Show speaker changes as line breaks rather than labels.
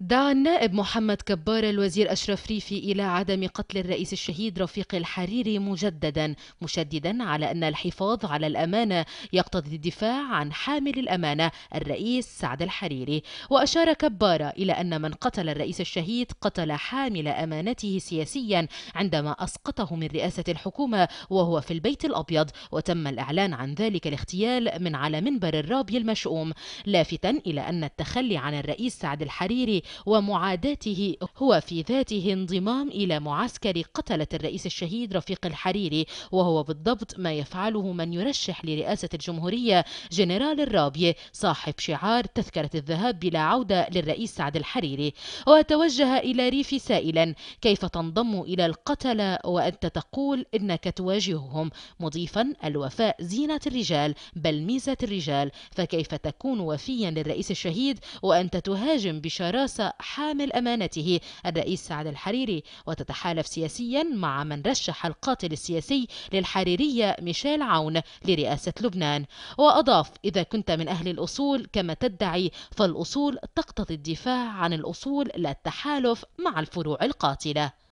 دعا النائب محمد كبار الوزير أشرف ريفي إلى عدم قتل الرئيس الشهيد رفيق الحريري مجددا مشددا على أن الحفاظ على الأمانة يقتضي الدفاع عن حامل الأمانة الرئيس سعد الحريري وأشار كبار إلى أن من قتل الرئيس الشهيد قتل حامل أمانته سياسيا عندما أسقطه من رئاسة الحكومة وهو في البيت الأبيض وتم الإعلان عن ذلك الاغتيال من على منبر الرابي المشؤوم لافتا إلى أن التخلي عن الرئيس سعد الحريري ومعاداته هو في ذاته انضمام إلى معسكر قتلة الرئيس الشهيد رفيق الحريري وهو بالضبط ما يفعله من يرشح لرئاسة الجمهورية جنرال الرابية صاحب شعار تذكرة الذهاب بلا عودة للرئيس سعد الحريري وتوجه إلى ريفي سائلا كيف تنضم إلى القتلة وأنت تقول إنك تواجههم مضيفا الوفاء زينة الرجال بل ميزة الرجال فكيف تكون وفيا للرئيس الشهيد وأنت تهاجم بشراسة حامل أمانته الرئيس سعد الحريري وتتحالف سياسيا مع من رشح القاتل السياسي للحريرية ميشيل عون لرئاسة لبنان وأضاف إذا كنت من أهل الأصول كما تدعي فالأصول تقتضي الدفاع عن الأصول لا التحالف مع الفروع القاتلة